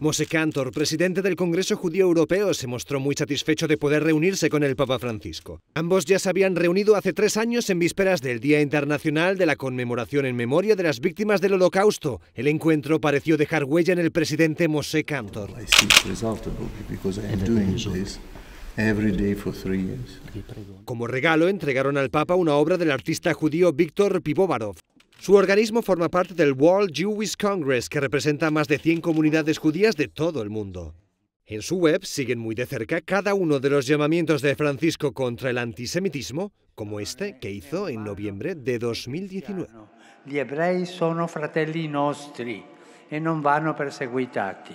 mosé Cantor, presidente del Congreso Judío Europeo, se mostró muy satisfecho de poder reunirse con el Papa Francisco. Ambos ya se habían reunido hace tres años en vísperas del Día Internacional de la Conmemoración en Memoria de las Víctimas del Holocausto. El encuentro pareció dejar huella en el presidente mosé Cantor. Como regalo entregaron al Papa una obra del artista judío Víctor Pivovarov. Su organismo forma parte del World Jewish Congress, que representa a más de 100 comunidades judías de todo el mundo. En su web siguen muy de cerca cada uno de los llamamientos de Francisco contra el antisemitismo, como este que hizo en noviembre de 2019. ebrei fratelli nostri e non vanno perseguitati.